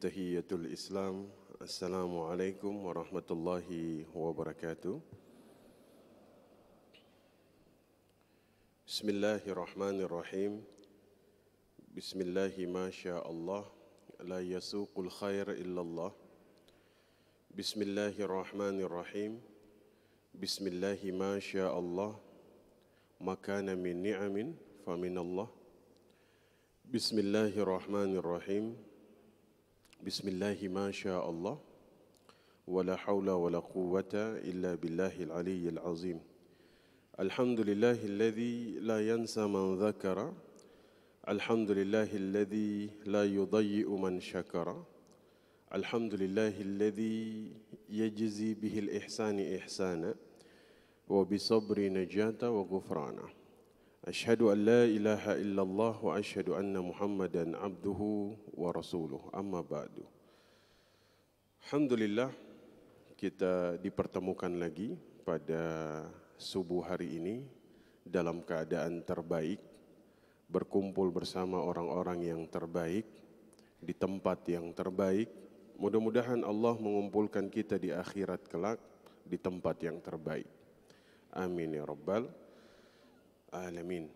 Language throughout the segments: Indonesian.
تحية الإسلام السلام عليكم ورحمة الله وبركاته بسم الله الرحمن الرحيم بسم الله ما شاء الله لا يسوق الخير إلا الله بسم الله الرحمن الرحيم بسم الله ما شاء الله ما كان من نعم فمن الله بسم الله الرحمن الرحيم بسم الله ما شاء الله ولا حول ولا قوة إلا بالله العلي العظيم الحمد لله الذي لا ينسى من ذكر الحمد لله الذي لا يضيء من شكر الحمد لله الذي يجزي به الإحسان إحسانا وبصبر نجاة وغفرانا أشهد أن لا إله إلا الله وأشهد أن محمدا عبده ورسوله أما بعد Alhamdulillah kita dipertemukan lagi pada subuh hari ini dalam keadaan terbaik berkumpul bersama orang-orang yang terbaik di tempat yang terbaik mudah-mudahan Allah mengumpulkan kita di akhirat kelak di tempat yang terbaik amin ya rabbal alamin.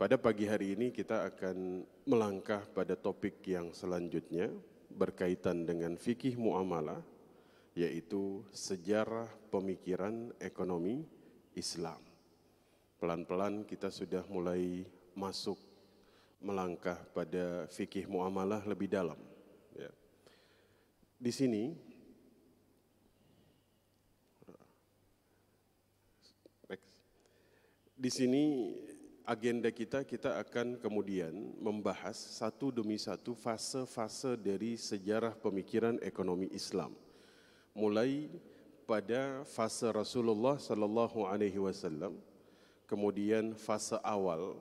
Pada pagi hari ini kita akan melangkah pada topik yang selanjutnya berkaitan dengan fikih muamalah yaitu sejarah pemikiran ekonomi Islam. Pelan-pelan kita sudah mulai masuk melangkah pada fikih muamalah lebih dalam. Ya. Di sini Di sini agenda kita kita akan kemudian membahas satu demi satu fase-fase dari sejarah pemikiran ekonomi Islam. Mulai pada fase Rasulullah sallallahu alaihi wasallam, kemudian fase awal,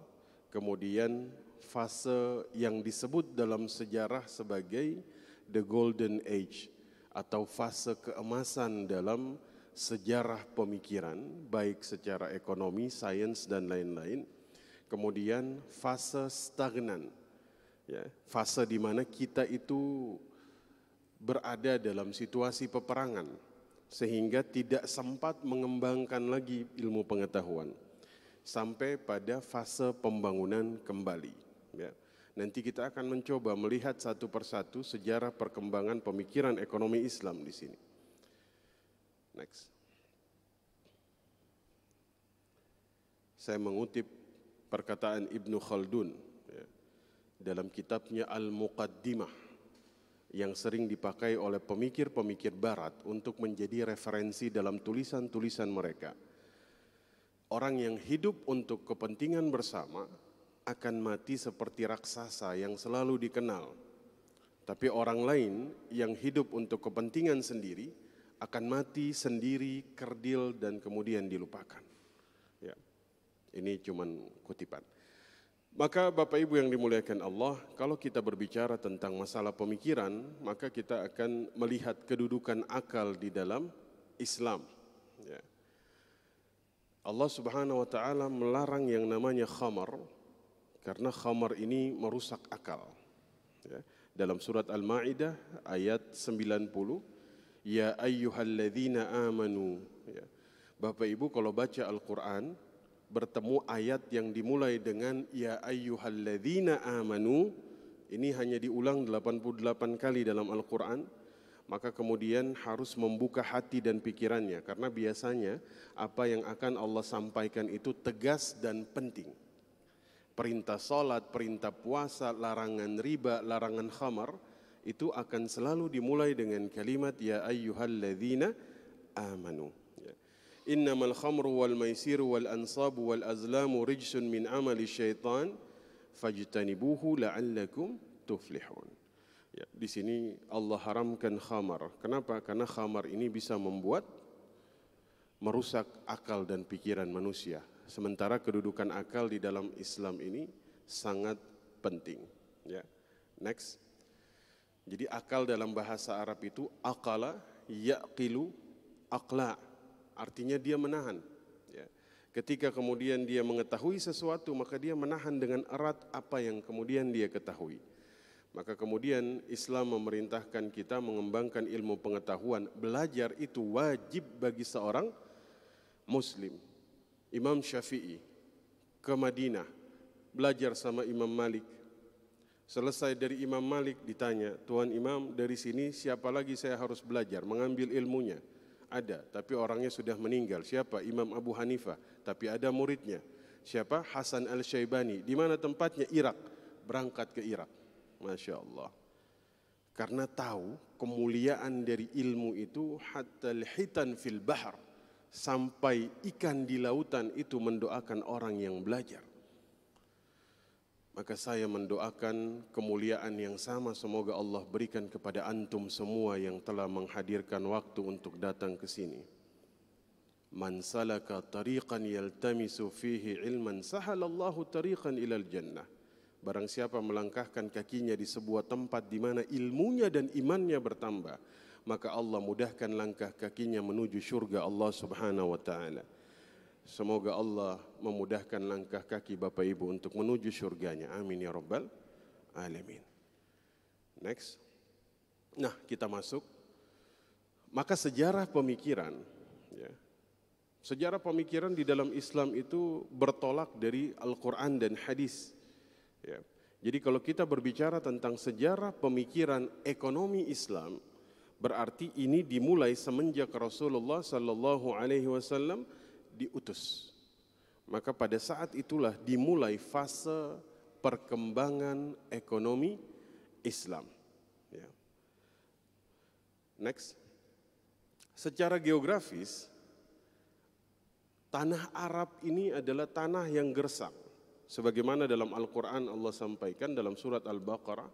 kemudian fase yang disebut dalam sejarah sebagai the golden age atau fase keemasan dalam sejarah pemikiran, baik secara ekonomi, sains, dan lain-lain. Kemudian fase stagnan, ya, fase di mana kita itu berada dalam situasi peperangan, sehingga tidak sempat mengembangkan lagi ilmu pengetahuan sampai pada fase pembangunan kembali. Ya. Nanti kita akan mencoba melihat satu persatu sejarah perkembangan pemikiran ekonomi Islam di sini kompleks. Saya mengutip perkataan Ibnu Khaldun ya, dalam kitabnya Al-Muqaddimah yang sering dipakai oleh pemikir-pemikir barat untuk menjadi referensi dalam tulisan-tulisan mereka. Orang yang hidup untuk kepentingan bersama akan mati seperti raksasa yang selalu dikenal. Tapi orang lain yang hidup untuk kepentingan sendiri akan mati sendiri, kerdil, dan kemudian dilupakan. Ya. Ini cuman kutipan. Maka Bapak Ibu yang dimuliakan Allah, kalau kita berbicara tentang masalah pemikiran, maka kita akan melihat kedudukan akal di dalam Islam. Ya. Allah Subhanahu wa taala melarang yang namanya khamar karena khamar ini merusak akal. Ya. Dalam surat Al-Maidah ayat 90 ya ayyuhalladzina amanu ya. Bapak Ibu kalau baca Al-Qur'an bertemu ayat yang dimulai dengan ya ayyuhalladzina amanu ini hanya diulang 88 kali dalam Al-Qur'an maka kemudian harus membuka hati dan pikirannya karena biasanya apa yang akan Allah sampaikan itu tegas dan penting perintah salat perintah puasa larangan riba larangan khamar itu akan selalu dimulai dengan kalimat ya ayyuhalladzina amanu. Ya. Innamal khamru wal maisiru wal ansabu wal azlamu rijsun min amali syaitan fajtanibuhu la'allakum tuflihun. Ya, di sini Allah haramkan khamar. Kenapa? Karena khamar ini bisa membuat merusak akal dan pikiran manusia. Sementara kedudukan akal di dalam Islam ini sangat penting. Ya. Next. Jadi akal dalam bahasa Arab itu akala yaqilu akla. Artinya dia menahan. Ya. Ketika kemudian dia mengetahui sesuatu maka dia menahan dengan erat apa yang kemudian dia ketahui. Maka kemudian Islam memerintahkan kita mengembangkan ilmu pengetahuan. Belajar itu wajib bagi seorang muslim. Imam Syafi'i ke Madinah belajar sama Imam Malik Selesai dari Imam Malik ditanya, Tuan Imam dari sini siapa lagi saya harus belajar, mengambil ilmunya? Ada, tapi orangnya sudah meninggal. Siapa? Imam Abu Hanifah, tapi ada muridnya. Siapa? Hasan Al-Syaibani. Di mana tempatnya? Irak. Berangkat ke Irak. Masya Allah. Karena tahu kemuliaan dari ilmu itu hatta hitan fil bahar. Sampai ikan di lautan itu mendoakan orang yang belajar. Maka saya mendoakan kemuliaan yang sama semoga Allah berikan kepada antum semua yang telah menghadirkan waktu untuk datang ke sini. Man salaka tariqan yaltamisu fihi ilman sahalallahu tariqan ilal jannah. Barang siapa melangkahkan kakinya di sebuah tempat di mana ilmunya dan imannya bertambah, maka Allah mudahkan langkah kakinya menuju surga Allah Subhanahu wa taala. Semoga Allah memudahkan langkah kaki Bapak Ibu untuk menuju surganya. Amin ya Rabbal Alamin. Next. Nah, kita masuk. Maka sejarah pemikiran, ya, sejarah pemikiran di dalam Islam itu bertolak dari Al-Quran dan hadis. Ya. Jadi kalau kita berbicara tentang sejarah pemikiran ekonomi Islam, berarti ini dimulai semenjak Rasulullah Sallallahu Alaihi Wasallam diutus. Maka pada saat itulah dimulai fase perkembangan ekonomi Islam. Ya. Next. Secara geografis, tanah Arab ini adalah tanah yang gersang. Sebagaimana dalam Al-Quran Allah sampaikan dalam surat Al-Baqarah,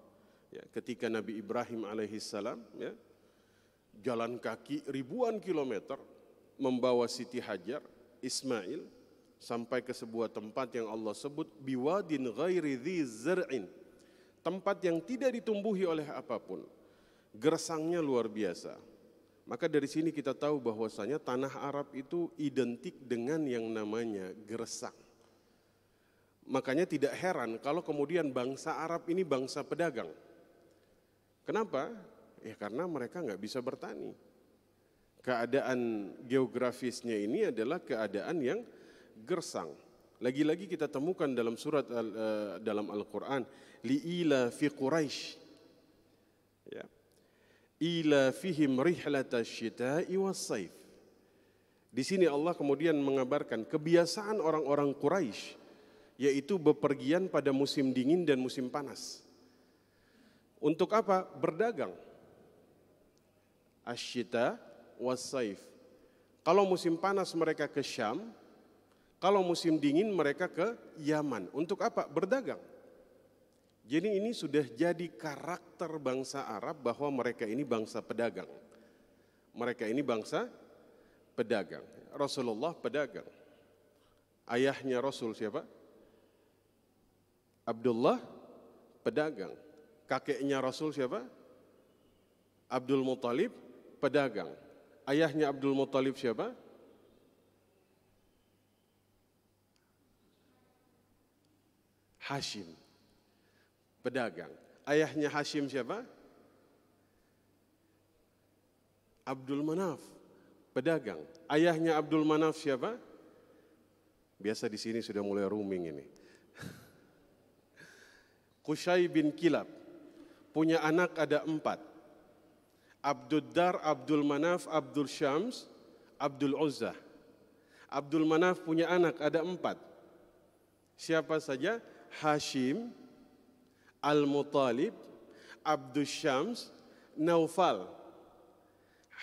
ya, ketika Nabi Ibrahim alaihissalam ya, jalan kaki ribuan kilometer membawa Siti Hajar Ismail sampai ke sebuah tempat yang Allah sebut biwadin ghairi Tempat yang tidak ditumbuhi oleh apapun. Gersangnya luar biasa. Maka dari sini kita tahu bahwasanya tanah Arab itu identik dengan yang namanya gersang. Makanya tidak heran kalau kemudian bangsa Arab ini bangsa pedagang. Kenapa? Ya karena mereka nggak bisa bertani keadaan geografisnya ini adalah keadaan yang gersang. Lagi-lagi kita temukan dalam surat uh, dalam Al-Qur'an liila fi Quraisy. Ya. Ila fihim rihlatasyita'i was-saif. Di sini Allah kemudian mengabarkan kebiasaan orang-orang Quraisy yaitu bepergian pada musim dingin dan musim panas. Untuk apa? Berdagang. Asyita wasaif. Kalau musim panas mereka ke Syam, kalau musim dingin mereka ke Yaman. Untuk apa? Berdagang. Jadi ini sudah jadi karakter bangsa Arab bahwa mereka ini bangsa pedagang. Mereka ini bangsa pedagang. Rasulullah pedagang. Ayahnya Rasul siapa? Abdullah pedagang. Kakeknya Rasul siapa? Abdul Muthalib pedagang ayahnya Abdul Muthalib siapa? Hashim, pedagang. Ayahnya Hashim siapa? Abdul Manaf, pedagang. Ayahnya Abdul Manaf siapa? Biasa di sini sudah mulai rooming ini. Kushai bin Kilab, punya anak ada empat. Abdul Dar, Abdul Manaf, Abdul Syams, Abdul Uzza. Abdul Manaf punya anak ada empat. Siapa saja? Hashim, Al-Mutalib, Abdul Syams, Naufal.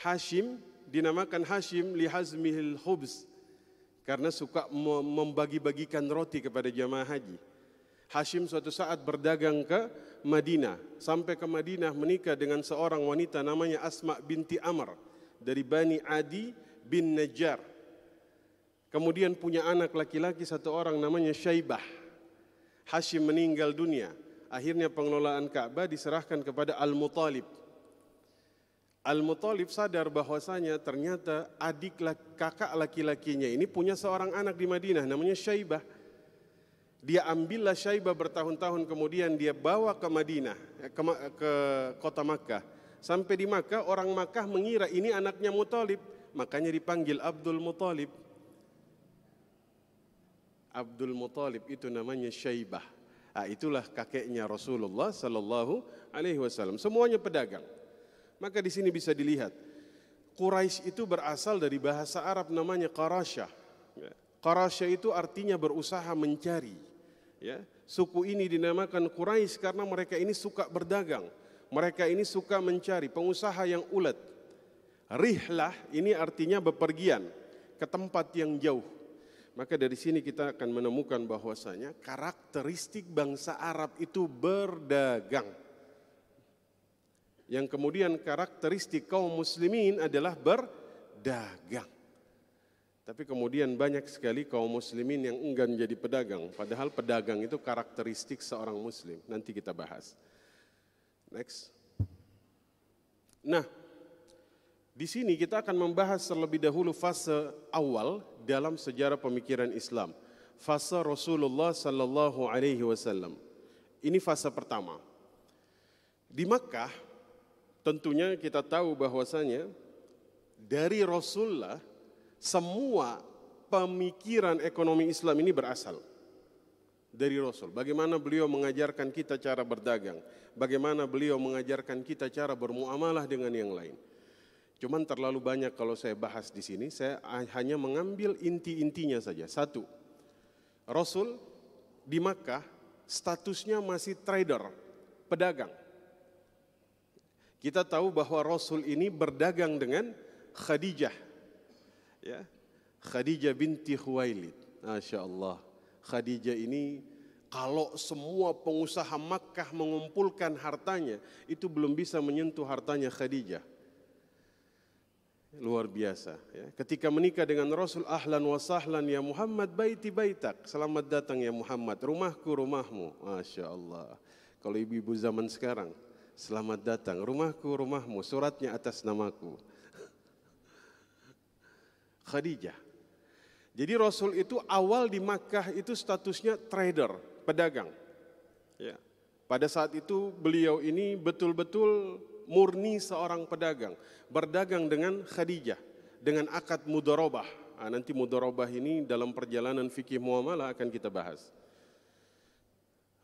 Hashim dinamakan Hashim lihazmihil khubz. karena suka membagi-bagikan roti kepada jamaah haji. Hashim suatu saat berdagang ke Madinah. Sampai ke Madinah menikah dengan seorang wanita namanya Asma binti Amr. Dari Bani Adi bin Najjar. Kemudian punya anak laki-laki satu orang namanya Syaibah. Hashim meninggal dunia. Akhirnya pengelolaan Ka'bah diserahkan kepada Al-Mutalib. Al-Mutalib sadar bahwasanya ternyata adik kakak laki-lakinya ini punya seorang anak di Madinah namanya Syaibah. Dia ambillah Syaibah bertahun-tahun kemudian dia bawa ke Madinah, eh, ke, eh, ke kota Makkah. Sampai di Makkah orang Makkah mengira ini anaknya Mutalib, makanya dipanggil Abdul Mutalib. Abdul Mutalib itu namanya Syaibah. Nah, itulah kakeknya Rasulullah Sallallahu Alaihi Wasallam. Semuanya pedagang. Maka di sini bisa dilihat Quraisy itu berasal dari bahasa Arab namanya Qarashah. Qarashah itu artinya berusaha mencari. Ya, suku ini dinamakan Quraisy karena mereka ini suka berdagang. Mereka ini suka mencari pengusaha yang ulet. Rihlah ini artinya bepergian ke tempat yang jauh. Maka dari sini kita akan menemukan bahwasanya karakteristik bangsa Arab itu berdagang. Yang kemudian karakteristik kaum muslimin adalah berdagang. Tapi kemudian banyak sekali kaum muslimin yang enggan menjadi pedagang, padahal pedagang itu karakteristik seorang muslim. Nanti kita bahas. Next. Nah, di sini kita akan membahas terlebih dahulu fase awal dalam sejarah pemikiran Islam. Fase Rasulullah sallallahu alaihi wasallam. Ini fase pertama. Di Makkah tentunya kita tahu bahwasanya dari Rasulullah semua pemikiran ekonomi Islam ini berasal dari Rasul. Bagaimana beliau mengajarkan kita cara berdagang, bagaimana beliau mengajarkan kita cara bermuamalah dengan yang lain. Cuman terlalu banyak kalau saya bahas di sini, saya hanya mengambil inti-intinya saja. Satu, Rasul di Makkah statusnya masih trader, pedagang. Kita tahu bahwa Rasul ini berdagang dengan Khadijah ya Khadijah binti Khuwailid Masya Allah Khadijah ini kalau semua pengusaha Makkah mengumpulkan hartanya itu belum bisa menyentuh hartanya Khadijah luar biasa ya. ketika menikah dengan Rasul ahlan wa sahlan ya Muhammad baiti baitak selamat datang ya Muhammad rumahku rumahmu Masya Allah kalau ibu-ibu zaman sekarang selamat datang rumahku rumahmu suratnya atas namaku Khadijah. Jadi Rasul itu awal di Makkah itu statusnya trader, pedagang. Ya. Pada saat itu beliau ini betul-betul murni seorang pedagang, berdagang dengan Khadijah, dengan akad mudorobah. Nah, nanti mudorobah ini dalam perjalanan fikih muamalah akan kita bahas.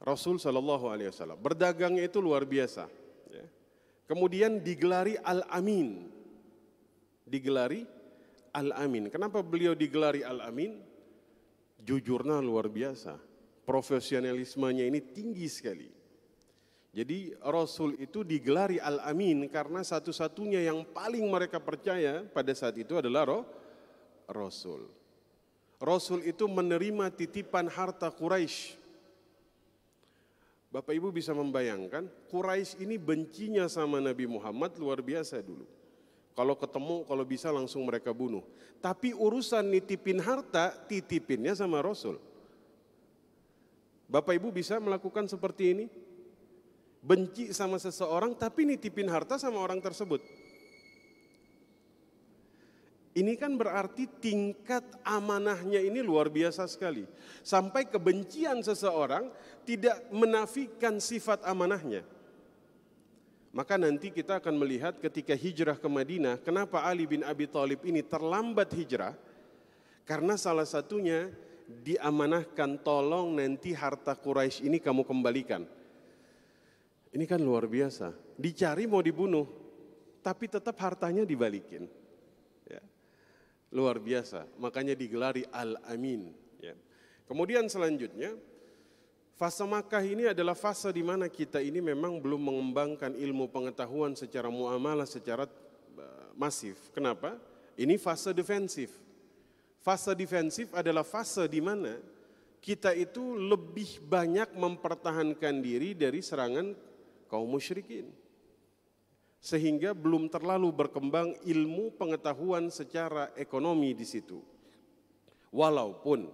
Rasul Shallallahu Alaihi Wasallam berdagang itu luar biasa. Ya. Kemudian digelari Al Amin, digelari Al-Amin. Kenapa beliau digelari Al-Amin? Jujurnya luar biasa. Profesionalismenya ini tinggi sekali. Jadi Rasul itu digelari Al-Amin karena satu-satunya yang paling mereka percaya pada saat itu adalah roh, Rasul. Rasul itu menerima titipan harta Quraisy. Bapak Ibu bisa membayangkan, Quraisy ini bencinya sama Nabi Muhammad luar biasa dulu. Kalau ketemu, kalau bisa langsung mereka bunuh. Tapi urusan nitipin harta, titipinnya sama Rasul. Bapak Ibu bisa melakukan seperti ini? Benci sama seseorang tapi nitipin harta sama orang tersebut. Ini kan berarti tingkat amanahnya ini luar biasa sekali. Sampai kebencian seseorang tidak menafikan sifat amanahnya. Maka nanti kita akan melihat ketika hijrah ke Madinah, kenapa Ali bin Abi Thalib ini terlambat hijrah? Karena salah satunya diamanahkan tolong nanti harta Quraisy ini kamu kembalikan. Ini kan luar biasa. Dicari mau dibunuh, tapi tetap hartanya dibalikin. Ya. Luar biasa. Makanya digelari Al-Amin. Ya. Kemudian selanjutnya, Fasa Makkah ini adalah fase di mana kita ini memang belum mengembangkan ilmu pengetahuan secara muamalah secara eh, masif. Kenapa? Ini fase defensif. Fase defensif adalah fase di mana kita itu lebih banyak mempertahankan diri dari serangan kaum musyrikin. Sehingga belum terlalu berkembang ilmu pengetahuan secara ekonomi di situ. Walaupun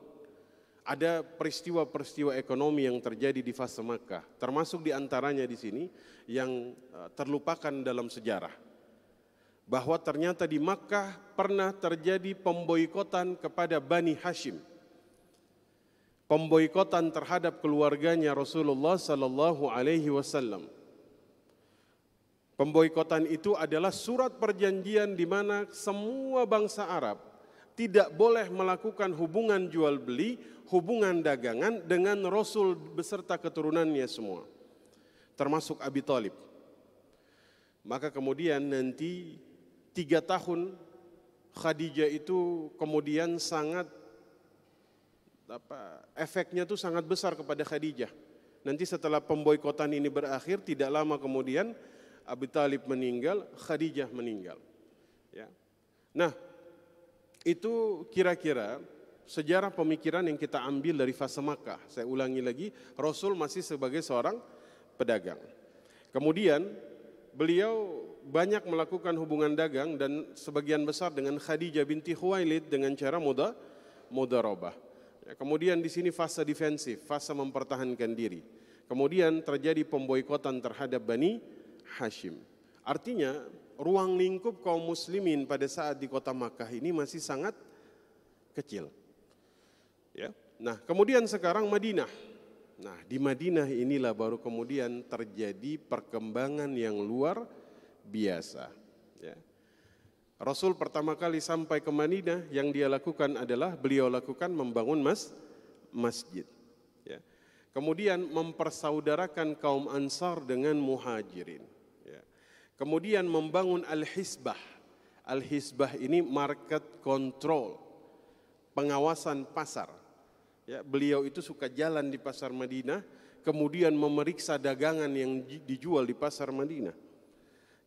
ada peristiwa-peristiwa ekonomi yang terjadi di fase Makkah, termasuk di antaranya di sini yang e, terlupakan dalam sejarah. Bahwa ternyata di Makkah pernah terjadi pemboikotan kepada Bani Hashim. Pemboikotan terhadap keluarganya Rasulullah sallallahu alaihi wasallam. Pemboikotan itu adalah surat perjanjian di mana semua bangsa Arab tidak boleh melakukan hubungan jual beli, hubungan dagangan dengan Rasul beserta keturunannya semua. Termasuk Abi Talib. Maka kemudian nanti tiga tahun Khadijah itu kemudian sangat apa efeknya itu sangat besar kepada Khadijah. Nanti setelah pemboikotan ini berakhir, tidak lama kemudian Abi Talib meninggal, Khadijah meninggal. Ya. Nah, itu kira-kira sejarah pemikiran yang kita ambil dari fase Makkah. Saya ulangi lagi, Rasul masih sebagai seorang pedagang. Kemudian beliau banyak melakukan hubungan dagang dan sebagian besar dengan Khadijah binti Khuwailid dengan cara muda muda robah. Ya, kemudian di sini fase defensif, fase mempertahankan diri. Kemudian terjadi pemboikotan terhadap Bani Hashim. Artinya ruang lingkup kaum muslimin pada saat di kota Makkah ini masih sangat kecil. Ya. Nah, kemudian sekarang Madinah. Nah, di Madinah inilah baru kemudian terjadi perkembangan yang luar biasa. Ya. Rasul pertama kali sampai ke Madinah yang dia lakukan adalah beliau lakukan membangun mas masjid. Ya. Kemudian mempersaudarakan kaum Ansar dengan Muhajirin. Kemudian membangun Al-Hisbah. Al-Hisbah ini market control, pengawasan pasar. Ya, beliau itu suka jalan di pasar Madinah, kemudian memeriksa dagangan yang dijual di pasar Madinah.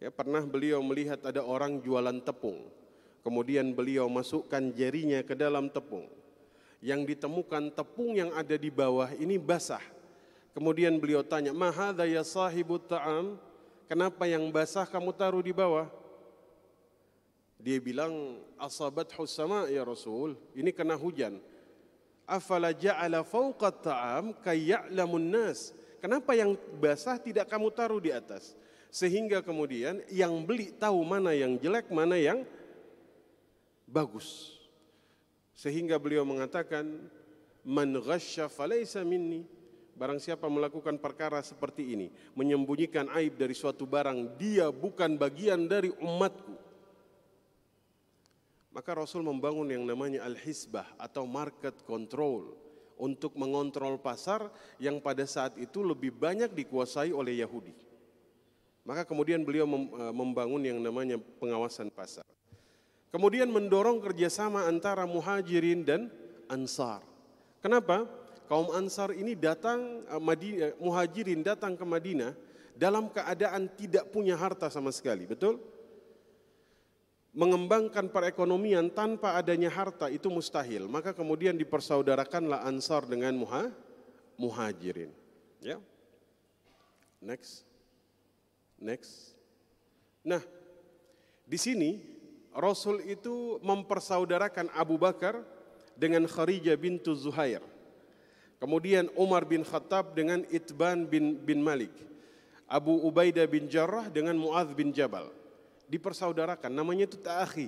Ya, pernah beliau melihat ada orang jualan tepung. Kemudian beliau masukkan jarinya ke dalam tepung. Yang ditemukan tepung yang ada di bawah ini basah. Kemudian beliau tanya, "Mahadha ya sahibu ta'am?" Kenapa yang basah kamu taruh di bawah? Dia bilang, Asabat husama ya Rasul. Ini kena hujan. Afala ja'ala fauqat ta'am kayya'lamun nas. Kenapa yang basah tidak kamu taruh di atas? Sehingga kemudian yang beli tahu mana yang jelek, mana yang bagus. Sehingga beliau mengatakan, Man ghasya falaysa minni Barang siapa melakukan perkara seperti ini, menyembunyikan aib dari suatu barang, dia bukan bagian dari umatku. Maka Rasul membangun yang namanya al-hisbah atau market control untuk mengontrol pasar yang pada saat itu lebih banyak dikuasai oleh Yahudi. Maka kemudian beliau e, membangun yang namanya pengawasan pasar. Kemudian mendorong kerjasama antara muhajirin dan ansar. Kenapa? kaum Ansar ini datang eh, Madinah, eh, Muhajirin datang ke Madinah dalam keadaan tidak punya harta sama sekali, betul? Mengembangkan perekonomian tanpa adanya harta itu mustahil. Maka kemudian dipersaudarakanlah Ansar dengan muha, Muhajirin. Ya. Next. Next. Nah, di sini Rasul itu mempersaudarakan Abu Bakar dengan Kharijah bintu Zuhair. Kemudian Umar bin Khattab dengan Itban bin, bin Malik. Abu Ubaidah bin Jarrah dengan Muadz bin Jabal. Dipersaudarakan, namanya itu ta'akhi.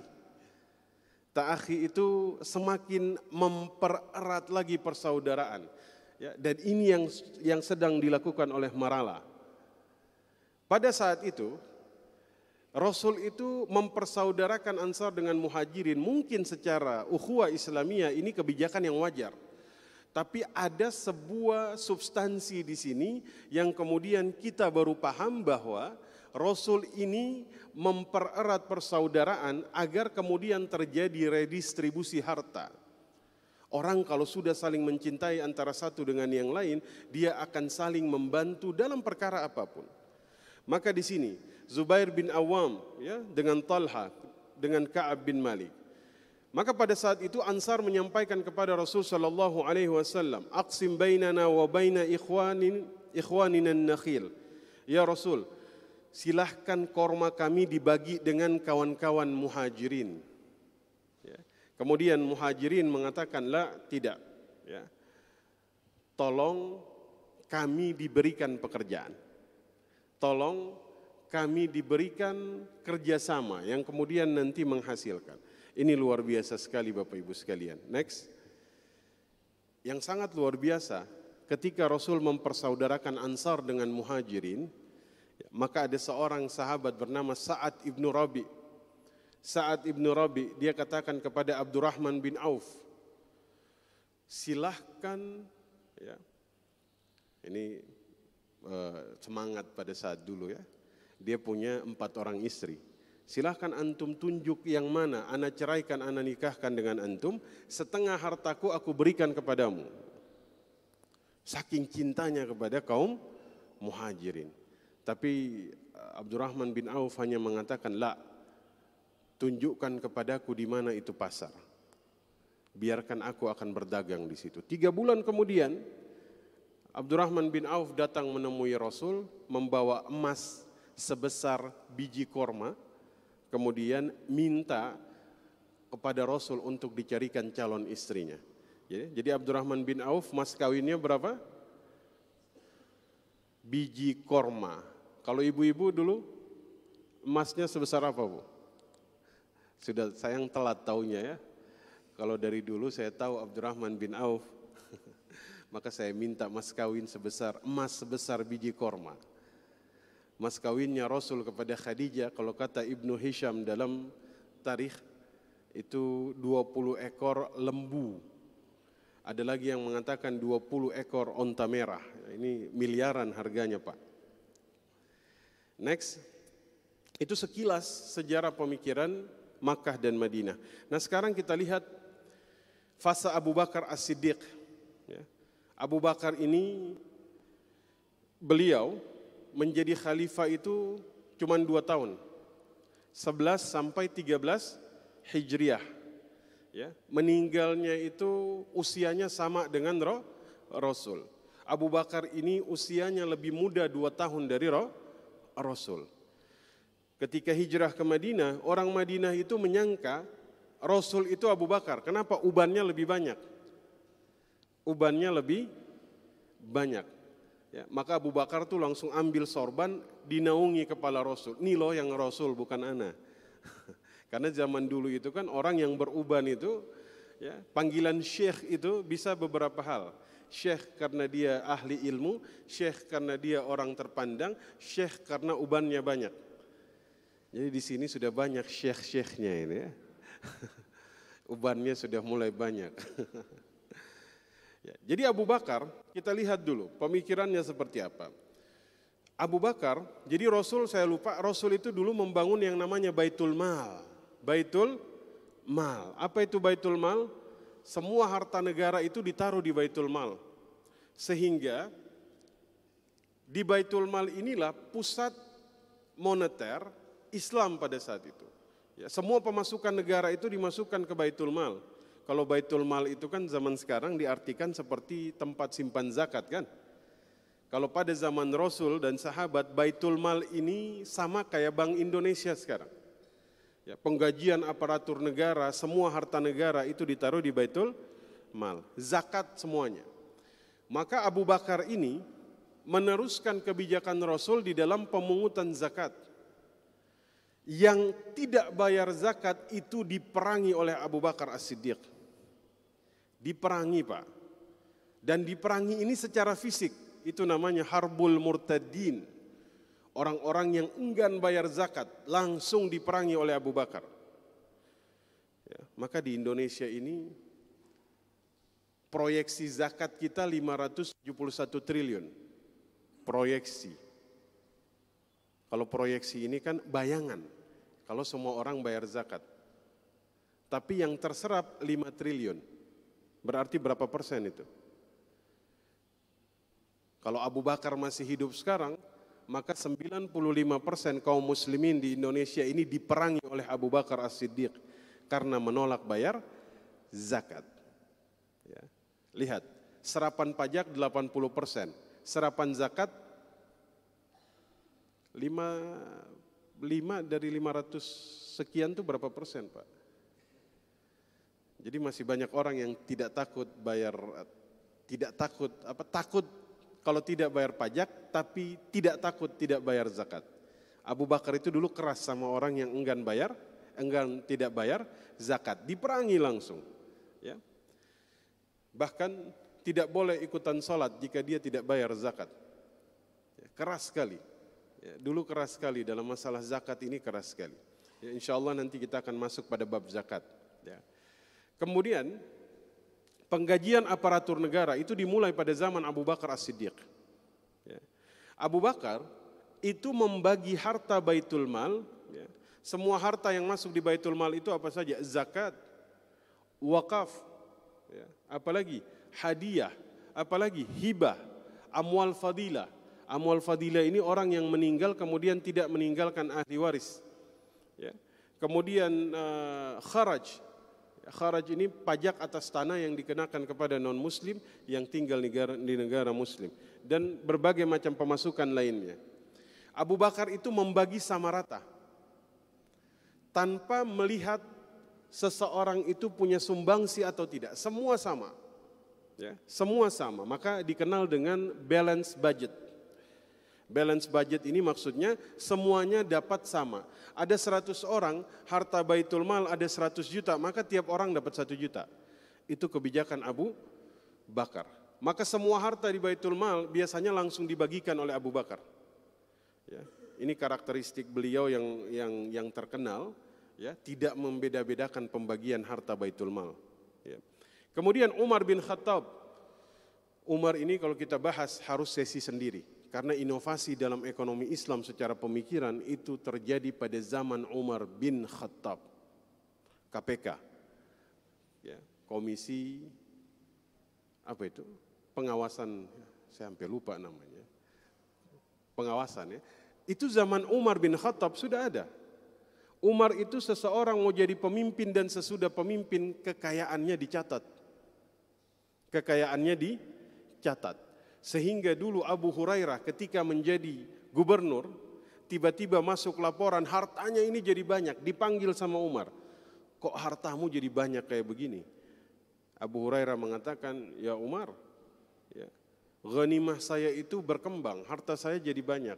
Ta'akhi itu semakin mempererat lagi persaudaraan. Ya, dan ini yang yang sedang dilakukan oleh Marala. Pada saat itu, Rasul itu mempersaudarakan Ansar dengan Muhajirin mungkin secara ukhuwah Islamiyah ini kebijakan yang wajar. Tapi ada sebuah substansi di sini yang kemudian kita baru paham bahwa Rasul ini mempererat persaudaraan agar kemudian terjadi redistribusi harta. Orang kalau sudah saling mencintai antara satu dengan yang lain, dia akan saling membantu dalam perkara apapun. Maka di sini Zubair bin Awam ya dengan Talha dengan Ka'ab bin Malik maka pada saat itu Ansar menyampaikan kepada Rasul sallallahu alaihi wasallam, "Aqsim bainana wa baina ikhwanin ikhwanina nakhil." Ya Rasul, silahkan korma kami dibagi dengan kawan-kawan muhajirin. Ya. Kemudian muhajirin mengatakan, "La, tidak." Ya. Tolong kami diberikan pekerjaan. Tolong kami diberikan kerjasama yang kemudian nanti menghasilkan. Ini luar biasa sekali Bapak Ibu sekalian. Next. Yang sangat luar biasa, ketika Rasul mempersaudarakan Ansar dengan Muhajirin, maka ada seorang sahabat bernama Sa'ad ibnu Rabi. Sa'ad ibnu Rabi, dia katakan kepada Abdurrahman bin Auf, silahkan, ya, ini eh, semangat pada saat dulu ya, dia punya empat orang istri. Silahkan antum tunjuk yang mana, ana ceraikan, ana nikahkan dengan antum, setengah hartaku aku berikan kepadamu. Saking cintanya kepada kaum muhajirin. Tapi eh, Abdurrahman bin Auf hanya mengatakan, La, tunjukkan kepadaku di mana itu pasar. Biarkan aku akan berdagang di situ. Tiga bulan kemudian, Abdurrahman bin Auf datang menemui Rasul, membawa emas sebesar biji korma, kemudian minta kepada Rasul untuk dicarikan calon istrinya. Ya, jadi, Abdurrahman bin Auf mas kawinnya berapa? Biji korma. Kalau ibu-ibu dulu emasnya sebesar apa bu? Sudah sayang telat taunya ya. Kalau dari dulu saya tahu Abdurrahman bin Auf, maka saya minta mas kawin sebesar emas sebesar biji korma mas kawinnya Rasul kepada Khadijah kalau kata Ibnu Hisham dalam tarikh itu 20 ekor lembu. Ada lagi yang mengatakan 20 ekor onta merah. Ini miliaran harganya, Pak. Next. Itu sekilas sejarah pemikiran Makkah dan Madinah. Nah, sekarang kita lihat fase Abu Bakar As-Siddiq. Ya. Abu Bakar ini beliau menjadi khalifah itu cuma dua tahun. 11 sampai 13 Hijriah. Ya, meninggalnya itu usianya sama dengan roh, Rasul. Abu Bakar ini usianya lebih muda dua tahun dari roh, Rasul. Ketika hijrah ke Madinah, orang Madinah itu menyangka Rasul itu Abu Bakar. Kenapa? Ubannya lebih banyak. Ubannya lebih banyak. Ya, maka Abu Bakar tuh langsung ambil sorban, dinaungi kepala Rasul. Ini loh yang Rasul, bukan ana. Karena zaman dulu itu kan orang yang beruban itu, ya, panggilan syekh itu bisa beberapa hal. Syekh karena dia ahli ilmu, syekh karena dia orang terpandang, syekh karena ubannya banyak. Jadi di sini sudah banyak syekh-syekhnya ini ya. ubannya sudah mulai banyak. Ya, jadi Abu Bakar, kita lihat dulu pemikirannya seperti apa. Abu Bakar, jadi Rasul saya lupa, Rasul itu dulu membangun yang namanya Baitul Mal. Baitul Mal. Apa itu Baitul Mal? Semua harta negara itu ditaruh di Baitul Mal. Sehingga di Baitul Mal inilah pusat moneter Islam pada saat itu. Ya, semua pemasukan negara itu dimasukkan ke Baitul Mal. Kalau Baitul Mal itu kan zaman sekarang diartikan seperti tempat simpan zakat kan. Kalau pada zaman Rasul dan sahabat, Baitul Mal ini sama kayak Bank Indonesia sekarang. Ya, penggajian aparatur negara, semua harta negara itu ditaruh di Baitul Mal. Zakat semuanya. Maka Abu Bakar ini meneruskan kebijakan Rasul di dalam pemungutan zakat yang tidak bayar zakat itu diperangi oleh Abu Bakar As-Siddiq. Diperangi Pak. Dan diperangi ini secara fisik. Itu namanya Harbul Murtadin. Orang-orang yang enggan bayar zakat langsung diperangi oleh Abu Bakar. Ya, maka di Indonesia ini proyeksi zakat kita 571 triliun. Proyeksi. Kalau proyeksi ini kan bayangan, kalau semua orang bayar zakat. Tapi yang terserap 5 triliun. Berarti berapa persen itu? Kalau Abu Bakar masih hidup sekarang, maka 95 persen kaum muslimin di Indonesia ini diperangi oleh Abu Bakar As-Siddiq karena menolak bayar zakat. Ya. Lihat, serapan pajak 80 persen, serapan zakat 5 5 dari 500 sekian tuh berapa persen, Pak? Jadi masih banyak orang yang tidak takut bayar tidak takut apa takut kalau tidak bayar pajak tapi tidak takut tidak bayar zakat. Abu Bakar itu dulu keras sama orang yang enggan bayar, enggan tidak bayar zakat, diperangi langsung. Ya. Bahkan tidak boleh ikutan sholat jika dia tidak bayar zakat. Ya, keras sekali. Ya, dulu keras sekali dalam masalah zakat ini keras sekali. Ya, insya Allah nanti kita akan masuk pada bab zakat. Ya. Kemudian penggajian aparatur negara itu dimulai pada zaman Abu Bakar As Siddiq. Ya. Abu Bakar itu membagi harta baitul mal. Ya. Semua harta yang masuk di baitul mal itu apa saja? Zakat, wakaf, ya. apalagi hadiah, apalagi hibah, amwal fadilah Amwal Fadila ini orang yang meninggal kemudian tidak meninggalkan ahli waris. Ya. Kemudian uh, kharaj. Kharaj ini pajak atas tanah yang dikenakan kepada non-muslim yang tinggal negara, di negara muslim. Dan berbagai macam pemasukan lainnya. Abu Bakar itu membagi sama rata. Tanpa melihat seseorang itu punya sumbangsi atau tidak. Semua sama. Ya, semua sama. Maka dikenal dengan balance budget Balance budget ini maksudnya semuanya dapat sama. Ada 100 orang, harta baitul mal ada 100 juta, maka tiap orang dapat 1 juta. Itu kebijakan Abu Bakar. Maka semua harta di baitul mal biasanya langsung dibagikan oleh Abu Bakar. Ya, ini karakteristik beliau yang yang yang terkenal, ya, tidak membeda-bedakan pembagian harta baitul mal. Ya. Kemudian Umar bin Khattab. Umar ini kalau kita bahas harus sesi sendiri. Karena inovasi dalam ekonomi Islam secara pemikiran itu terjadi pada zaman Umar bin Khattab. KPK. Ya, komisi apa itu? Pengawasan ya, saya hampir lupa namanya. Pengawasan ya. Itu zaman Umar bin Khattab sudah ada. Umar itu seseorang mau jadi pemimpin dan sesudah pemimpin kekayaannya dicatat. Kekayaannya dicatat. Sehingga dulu Abu Hurairah ketika menjadi gubernur, tiba-tiba masuk laporan hartanya ini jadi banyak, dipanggil sama Umar. Kok hartamu jadi banyak kayak begini? Abu Hurairah mengatakan, ya Umar, ya, ghanimah saya itu berkembang, harta saya jadi banyak.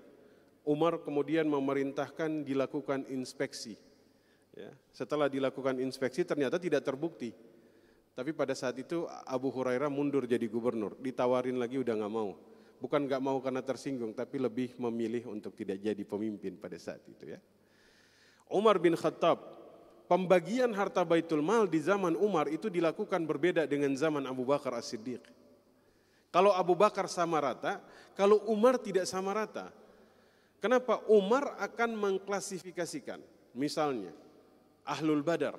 Umar kemudian memerintahkan dilakukan inspeksi. Ya, setelah dilakukan inspeksi ternyata tidak terbukti tapi pada saat itu Abu Hurairah mundur jadi gubernur, ditawarin lagi udah nggak mau. Bukan nggak mau karena tersinggung, tapi lebih memilih untuk tidak jadi pemimpin pada saat itu ya. Umar bin Khattab, pembagian harta Baitul Mal di zaman Umar itu dilakukan berbeda dengan zaman Abu Bakar As-Siddiq. Kalau Abu Bakar sama rata, kalau Umar tidak sama rata. Kenapa? Umar akan mengklasifikasikan, misalnya, Ahlul Badar,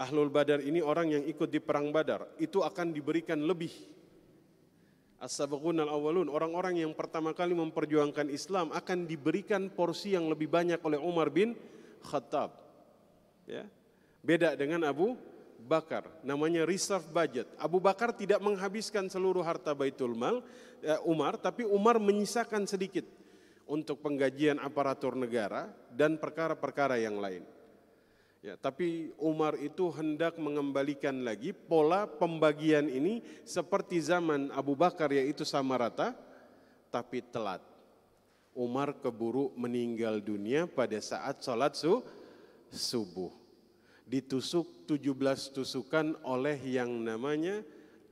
Ahlul Badar ini orang yang ikut di perang Badar, itu akan diberikan lebih. as awalun orang-orang yang pertama kali memperjuangkan Islam akan diberikan porsi yang lebih banyak oleh Umar bin Khattab. Ya. Beda dengan Abu Bakar, namanya reserve budget. Abu Bakar tidak menghabiskan seluruh harta Baitul Mal eh, Umar, tapi Umar menyisakan sedikit untuk penggajian aparatur negara dan perkara-perkara yang lain. Ya, tapi Umar itu hendak mengembalikan lagi pola pembagian ini seperti zaman Abu Bakar yaitu sama rata tapi telat. Umar keburu meninggal dunia pada saat sholat su subuh. Ditusuk 17 tusukan oleh yang namanya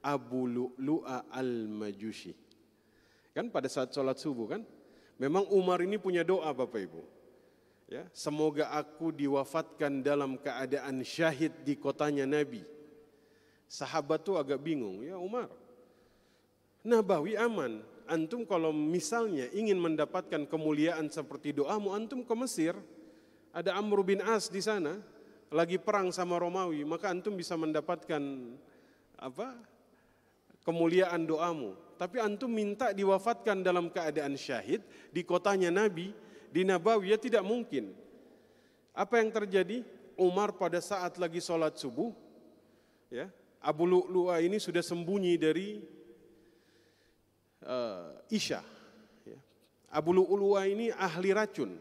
Abu Lu'lu'a al Majushi. Kan pada saat sholat subuh kan? Memang Umar ini punya doa Bapak Ibu Ya, semoga aku diwafatkan dalam keadaan syahid di kotanya Nabi. Sahabat tuh agak bingung, ya Umar. Nabawi aman. Antum kalau misalnya ingin mendapatkan kemuliaan seperti doamu, antum ke Mesir, ada Amr bin As di sana, lagi perang sama Romawi, maka antum bisa mendapatkan apa kemuliaan doamu. Tapi antum minta diwafatkan dalam keadaan syahid di kotanya Nabi, di Nabawiyah tidak mungkin. Apa yang terjadi? Umar pada saat lagi sholat subuh, ya, Abu Lu'lu'a ini sudah sembunyi dari uh, eh, Isya. Ya. Abu Lu'lu'a ini ahli racun.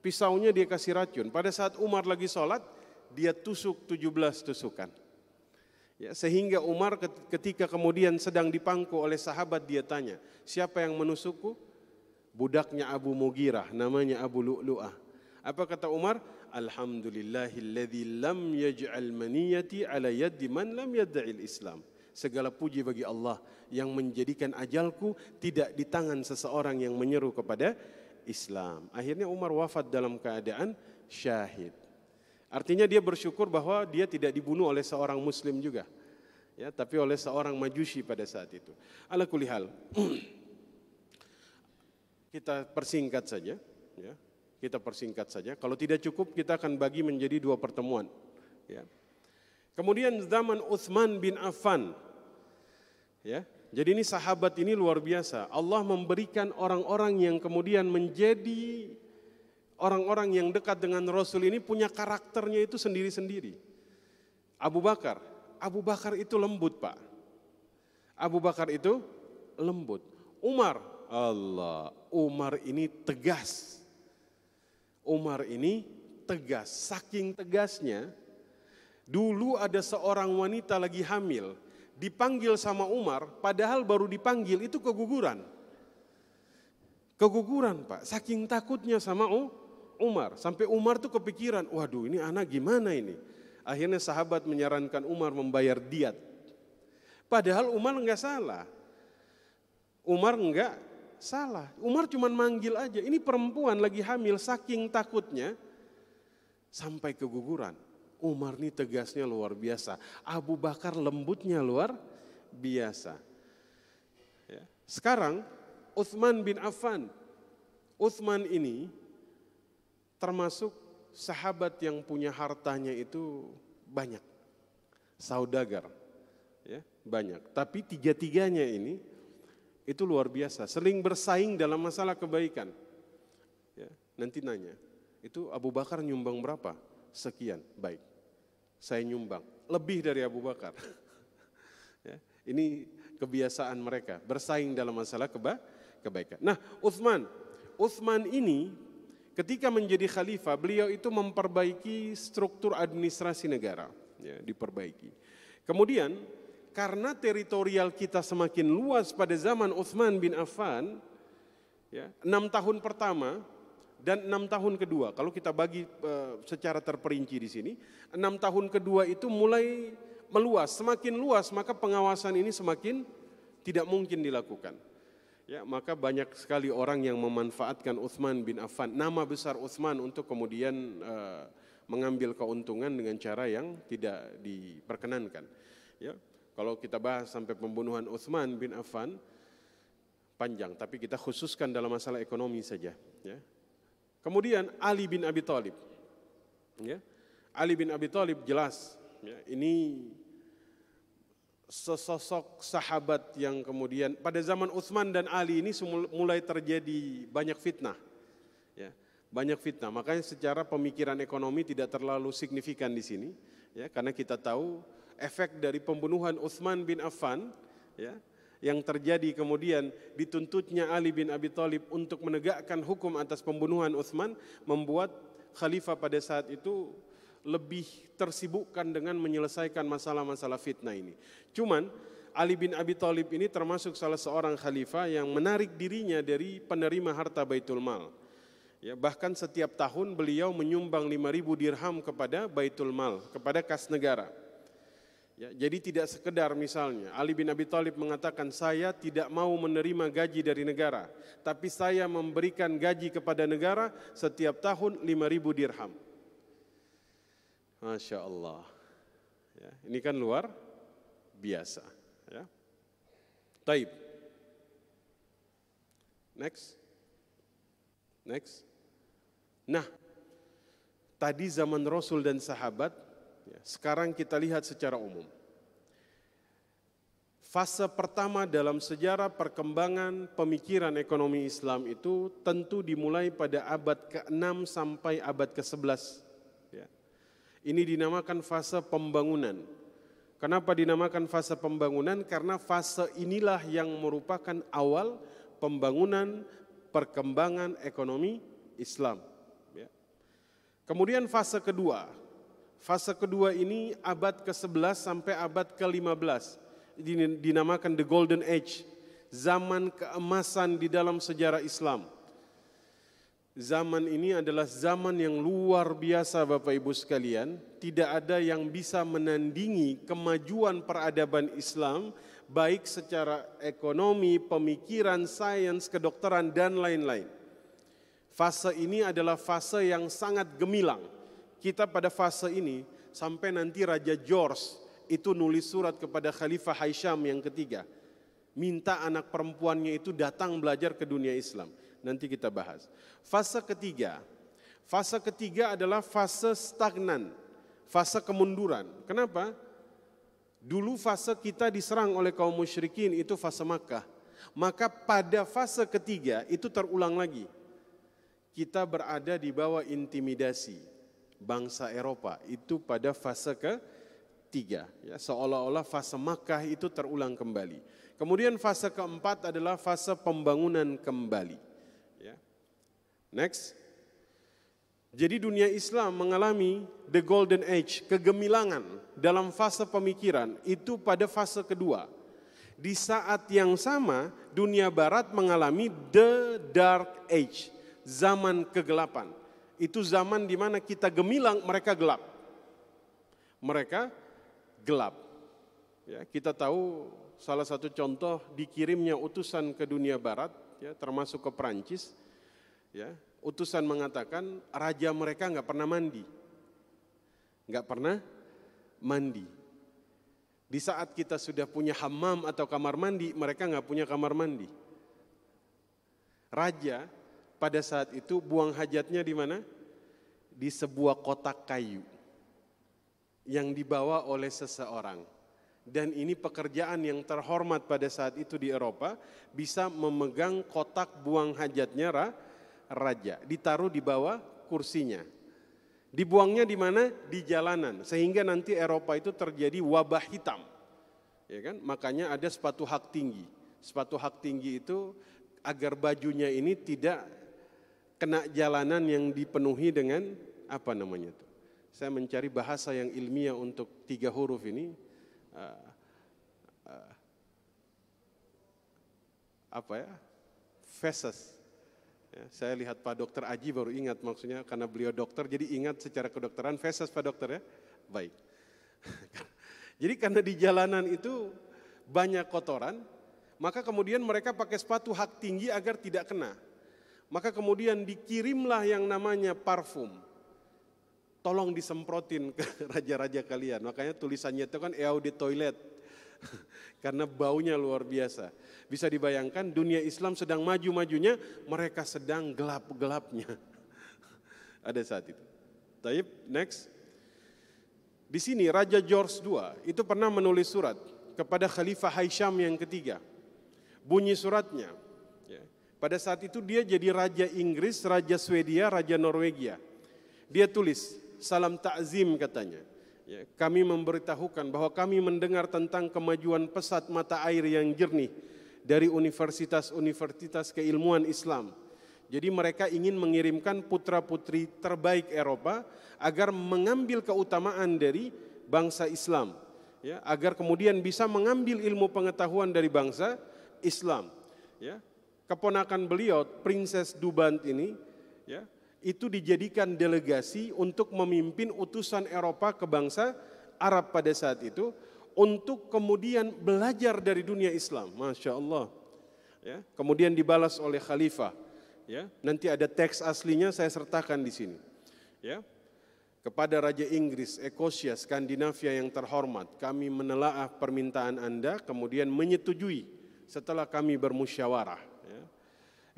Pisaunya dia kasih racun. Pada saat Umar lagi sholat, dia tusuk 17 tusukan. Ya, sehingga Umar ketika kemudian sedang dipangku oleh sahabat dia tanya, siapa yang menusukku? budaknya Abu Mugirah namanya Abu Lu'lu'ah. Apa kata Umar? Alhamdulillahilladzi lam yaj'al maniyati ala yaddi man lam yad'il Islam. Segala puji bagi Allah yang menjadikan ajalku tidak di tangan seseorang yang menyeru kepada Islam. Akhirnya Umar wafat dalam keadaan syahid. Artinya dia bersyukur bahwa dia tidak dibunuh oleh seorang muslim juga. Ya, tapi oleh seorang majusi pada saat itu. Ala kulihal. Kita persingkat saja, ya. Kita persingkat saja. Kalau tidak cukup kita akan bagi menjadi dua pertemuan, ya. Kemudian zaman Uthman bin Affan. Ya. Jadi ini sahabat ini luar biasa. Allah memberikan orang-orang yang kemudian menjadi orang-orang yang dekat dengan Rasul ini punya karakternya itu sendiri-sendiri. Abu Bakar, Abu Bakar itu lembut, Pak. Abu Bakar itu lembut. Umar, Allah, Umar ini tegas. Umar ini tegas, saking tegasnya. Dulu ada seorang wanita lagi hamil, dipanggil sama Umar, padahal baru dipanggil itu keguguran. Keguguran Pak, saking takutnya sama Umar. Sampai Umar tuh kepikiran, waduh ini anak gimana ini? Akhirnya sahabat menyarankan Umar membayar diat. Padahal Umar enggak salah. Umar enggak Salah. Umar cuma manggil aja. Ini perempuan lagi hamil saking takutnya sampai keguguran. Umar ini tegasnya luar biasa. Abu Bakar lembutnya luar biasa. Ya. Sekarang Uthman bin Affan. Uthman ini termasuk sahabat yang punya hartanya itu banyak. Saudagar. Ya, banyak. Tapi tiga-tiganya ini itu luar biasa, sering bersaing dalam masalah kebaikan. Ya, nanti nanya, itu Abu Bakar nyumbang berapa? Sekian, baik. Saya nyumbang, lebih dari Abu Bakar. ya, ini kebiasaan mereka, bersaing dalam masalah keba kebaikan. Nah, Uthman, Uthman ini ketika menjadi khalifah, beliau itu memperbaiki struktur administrasi negara, ya, diperbaiki. Kemudian karena teritorial kita semakin luas pada zaman Uthman bin Affan, ya, enam tahun pertama dan enam tahun kedua. Kalau kita bagi e, secara terperinci di sini, enam tahun kedua itu mulai meluas, semakin luas maka pengawasan ini semakin tidak mungkin dilakukan. Ya, maka banyak sekali orang yang memanfaatkan Uthman bin Affan, nama besar Uthman untuk kemudian e, mengambil keuntungan dengan cara yang tidak diperkenankan. Ya. Kalau kita bahas sampai pembunuhan Uthman bin Affan panjang, tapi kita khususkan dalam masalah ekonomi saja. Ya. Kemudian Ali bin Abi Thalib. Ya. Ali bin Abi Thalib jelas ya, ini sesosok sahabat yang kemudian pada zaman Uthman dan Ali ini mulai terjadi banyak fitnah. Ya, banyak fitnah. Makanya secara pemikiran ekonomi tidak terlalu signifikan di sini, ya, karena kita tahu efek dari pembunuhan Utsman bin Affan ya, yang terjadi kemudian dituntutnya Ali bin Abi Thalib untuk menegakkan hukum atas pembunuhan Utsman membuat khalifah pada saat itu lebih tersibukkan dengan menyelesaikan masalah-masalah fitnah ini. Cuman Ali bin Abi Thalib ini termasuk salah seorang khalifah yang menarik dirinya dari penerima harta Baitul Mal. Ya, bahkan setiap tahun beliau menyumbang 5.000 dirham kepada Baitul Mal, kepada kas negara. Ya, jadi tidak sekedar misalnya Ali bin Abi Thalib mengatakan saya tidak mau menerima gaji dari negara, tapi saya memberikan gaji kepada negara setiap tahun 5000 dirham. Masya Allah. Ya, ini kan luar biasa. Ya. Taib. Next. Next. Nah, tadi zaman Rasul dan sahabat sekarang kita lihat secara umum. Fase pertama dalam sejarah perkembangan pemikiran ekonomi Islam itu tentu dimulai pada abad ke-6 sampai abad ke-11. Ya. Ini dinamakan fase pembangunan. Kenapa dinamakan fase pembangunan? Karena fase inilah yang merupakan awal pembangunan perkembangan ekonomi Islam. Ya. Kemudian fase kedua, Fase kedua ini abad ke-11 sampai abad ke-15 dinamakan the golden age, zaman keemasan di dalam sejarah Islam. Zaman ini adalah zaman yang luar biasa Bapak Ibu sekalian, tidak ada yang bisa menandingi kemajuan peradaban Islam baik secara ekonomi, pemikiran, sains, kedokteran dan lain-lain. Fase ini adalah fase yang sangat gemilang kita pada fase ini sampai nanti Raja George itu nulis surat kepada Khalifah Haisham yang ketiga. Minta anak perempuannya itu datang belajar ke dunia Islam. Nanti kita bahas. Fase ketiga. Fase ketiga adalah fase stagnan. Fase kemunduran. Kenapa? Dulu fase kita diserang oleh kaum musyrikin itu fase Makkah. Maka pada fase ketiga itu terulang lagi. Kita berada di bawah intimidasi bangsa Eropa itu pada fase ketiga ya seolah-olah fase Makkah itu terulang kembali kemudian fase keempat adalah fase pembangunan kembali ya next jadi dunia Islam mengalami the golden age, kegemilangan dalam fase pemikiran itu pada fase kedua. Di saat yang sama, dunia barat mengalami the dark age, zaman kegelapan. Itu zaman di mana kita gemilang, mereka gelap. Mereka gelap. Ya, kita tahu salah satu contoh dikirimnya utusan ke dunia barat, ya, termasuk ke Perancis. Ya, utusan mengatakan raja mereka nggak pernah mandi, nggak pernah mandi. Di saat kita sudah punya hamam atau kamar mandi, mereka nggak punya kamar mandi. Raja pada saat itu buang hajatnya di mana? Di sebuah kotak kayu yang dibawa oleh seseorang. Dan ini pekerjaan yang terhormat pada saat itu di Eropa bisa memegang kotak buang hajatnya ra, raja, ditaruh di bawah kursinya. Dibuangnya di mana? Di jalanan. Sehingga nanti Eropa itu terjadi wabah hitam. Ya kan? Makanya ada sepatu hak tinggi. Sepatu hak tinggi itu agar bajunya ini tidak kena jalanan yang dipenuhi dengan apa namanya itu. Saya mencari bahasa yang ilmiah untuk tiga huruf ini. Eh, eh, apa ya? Feses. Ya, saya lihat Pak Dokter Aji baru ingat maksudnya karena beliau dokter jadi ingat secara kedokteran feses Pak Dokter ya. Baik. jadi karena di jalanan itu banyak kotoran, maka kemudian mereka pakai sepatu hak tinggi agar tidak kena. Maka kemudian dikirimlah yang namanya parfum. Tolong disemprotin ke raja-raja kalian. Makanya tulisannya itu kan eau de toilet. Karena baunya luar biasa. Bisa dibayangkan dunia Islam sedang maju-majunya, mereka sedang gelap-gelapnya. Ada saat itu. Taib, next. Di sini Raja George II itu pernah menulis surat kepada Khalifah Haisham yang ketiga. Bunyi suratnya, pada saat itu dia jadi raja Inggris, raja Swedia, raja Norwegia. Dia tulis salam takzim katanya. Ya, kami memberitahukan bahwa kami mendengar tentang kemajuan pesat mata air yang jernih dari universitas-universitas keilmuan Islam. Jadi mereka ingin mengirimkan putra-putri terbaik Eropa agar mengambil keutamaan dari bangsa Islam, ya, agar kemudian bisa mengambil ilmu pengetahuan dari bangsa Islam. Ya, keponakan beliau, Princess Dubant ini, ya, itu dijadikan delegasi untuk memimpin utusan Eropa ke bangsa Arab pada saat itu untuk kemudian belajar dari dunia Islam. Masya Allah. Ya, kemudian dibalas oleh khalifah. Ya, nanti ada teks aslinya saya sertakan di sini. Ya, kepada Raja Inggris, Ekosia, Skandinavia yang terhormat, kami menelaah permintaan Anda, kemudian menyetujui setelah kami bermusyawarah. Ya.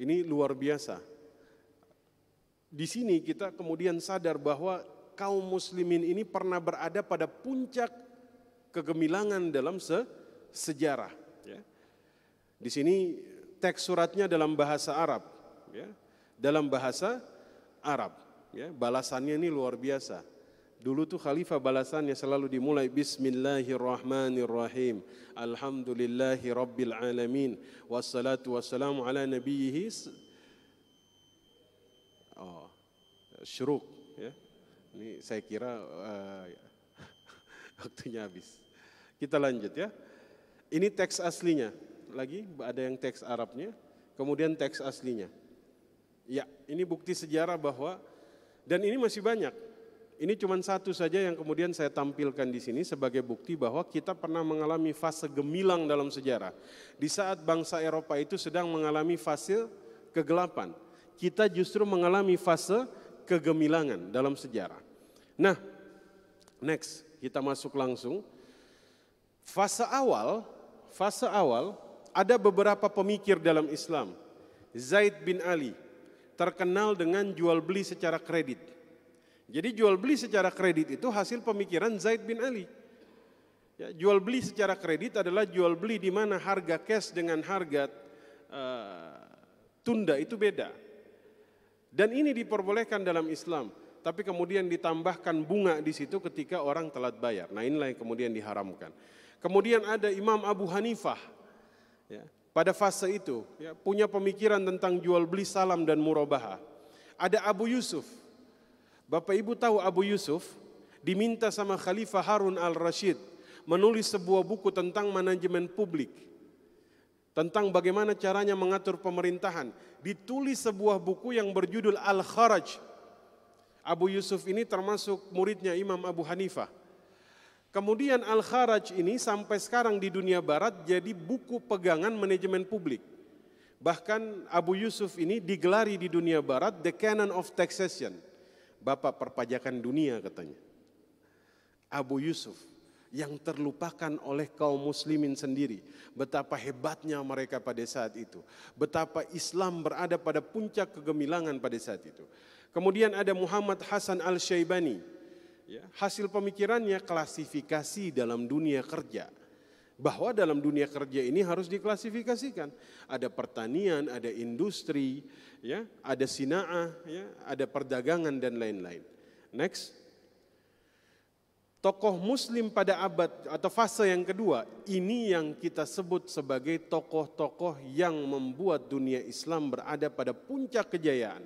Ini luar biasa. Di sini kita kemudian sadar bahwa kaum muslimin ini pernah berada pada puncak kegemilangan dalam se sejarah. Ya. Di sini teks suratnya dalam bahasa Arab. Ya. Dalam bahasa Arab. Ya. Balasannya ini luar biasa Dulu tuh khalifah balasannya selalu dimulai Bismillahirrahmanirrahim Alhamdulillahi Rabbil Alamin Wassalatu wassalamu ala nabiyihi oh, Syuruk ya. Ini saya kira uh, waktunya habis Kita lanjut ya Ini teks aslinya Lagi ada yang teks Arabnya Kemudian teks aslinya Ya ini bukti sejarah bahwa Dan ini masih banyak ini cuma satu saja yang kemudian saya tampilkan di sini sebagai bukti bahwa kita pernah mengalami fase gemilang dalam sejarah. Di saat bangsa Eropa itu sedang mengalami fase kegelapan, kita justru mengalami fase kegemilangan dalam sejarah. Nah, next kita masuk langsung. Fase awal, fase awal ada beberapa pemikir dalam Islam. Zaid bin Ali terkenal dengan jual beli secara kredit jadi jual beli secara kredit itu hasil pemikiran Zaid bin Ali. Ya, jual beli secara kredit adalah jual beli di mana harga cash dengan harga uh, tunda itu beda. Dan ini diperbolehkan dalam Islam, tapi kemudian ditambahkan bunga di situ ketika orang telat bayar. Nah inilah yang kemudian diharamkan. Kemudian ada Imam Abu Hanifah. Ya, pada fase itu ya, punya pemikiran tentang jual beli salam dan murabaha. Ada Abu Yusuf Bapak Ibu tahu Abu Yusuf diminta sama Khalifah Harun al-Rashid menulis sebuah buku tentang manajemen publik. Tentang bagaimana caranya mengatur pemerintahan. Ditulis sebuah buku yang berjudul Al-Kharaj. Abu Yusuf ini termasuk muridnya Imam Abu Hanifah. Kemudian Al-Kharaj ini sampai sekarang di dunia barat jadi buku pegangan manajemen publik. Bahkan Abu Yusuf ini digelari di dunia barat The Canon of Taxation Bapak perpajakan dunia katanya. Abu Yusuf yang terlupakan oleh kaum muslimin sendiri. Betapa hebatnya mereka pada saat itu. Betapa Islam berada pada puncak kegemilangan pada saat itu. Kemudian ada Muhammad Hasan Al-Syaibani. Ya, hasil pemikirannya klasifikasi dalam dunia kerja bahwa dalam dunia kerja ini harus diklasifikasikan. Ada pertanian, ada industri, ya, ada sinaah, ya, ada perdagangan dan lain-lain. Next. Tokoh muslim pada abad atau fase yang kedua, ini yang kita sebut sebagai tokoh-tokoh yang membuat dunia Islam berada pada puncak kejayaan.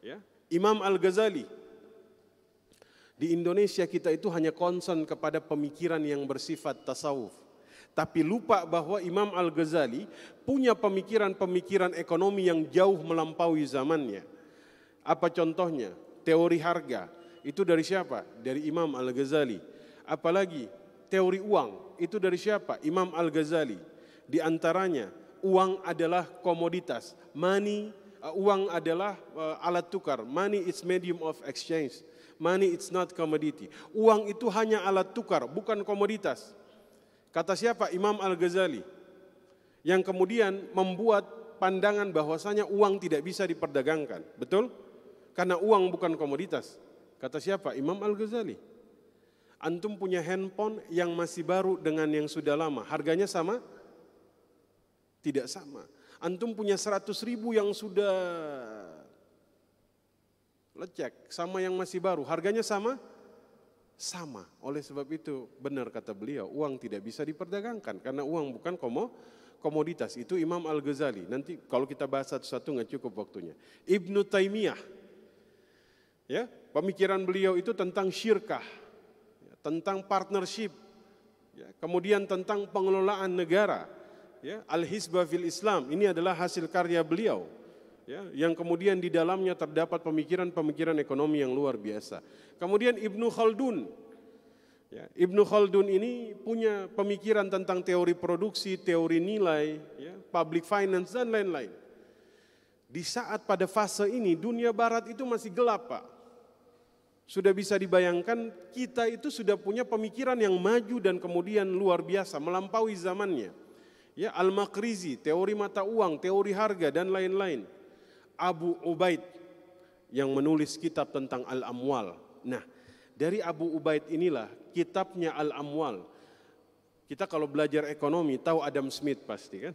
Ya. Imam Al-Ghazali, di Indonesia kita itu hanya konsen kepada pemikiran yang bersifat tasawuf tapi lupa bahwa Imam Al-Ghazali punya pemikiran-pemikiran ekonomi yang jauh melampaui zamannya. Apa contohnya? Teori harga. Itu dari siapa? Dari Imam Al-Ghazali. Apalagi teori uang. Itu dari siapa? Imam Al-Ghazali. Di antaranya, uang adalah komoditas. Money, uh, uang adalah uh, alat tukar. Money is medium of exchange. Money it's not commodity. Uang itu hanya alat tukar, bukan komoditas. Kata siapa? Imam Al-Ghazali. Yang kemudian membuat pandangan bahwasanya uang tidak bisa diperdagangkan. Betul? Karena uang bukan komoditas. Kata siapa? Imam Al-Ghazali. Antum punya handphone yang masih baru dengan yang sudah lama. Harganya sama? Tidak sama. Antum punya 100 ribu yang sudah lecek sama yang masih baru. Harganya sama? sama. Oleh sebab itu benar kata beliau, uang tidak bisa diperdagangkan karena uang bukan komo, komoditas. Itu Imam Al-Ghazali. Nanti kalau kita bahas satu-satu nggak cukup waktunya. Ibnu Taimiyah. Ya, pemikiran beliau itu tentang syirkah, ya, tentang partnership, ya, kemudian tentang pengelolaan negara. Ya, al hisbah fil Islam ini adalah hasil karya beliau ya, yang kemudian di dalamnya terdapat pemikiran-pemikiran ekonomi yang luar biasa. Kemudian Ibnu Khaldun, ya, Ibnu Khaldun ini punya pemikiran tentang teori produksi, teori nilai, ya, public finance dan lain-lain. Di saat pada fase ini dunia barat itu masih gelap Pak. Sudah bisa dibayangkan kita itu sudah punya pemikiran yang maju dan kemudian luar biasa, melampaui zamannya. Ya, Al-Makrizi, teori mata uang, teori harga dan lain-lain Abu Ubaid yang menulis kitab tentang Al-Amwal. Nah, dari Abu Ubaid inilah kitabnya Al-Amwal. Kita kalau belajar ekonomi tahu Adam Smith pasti kan?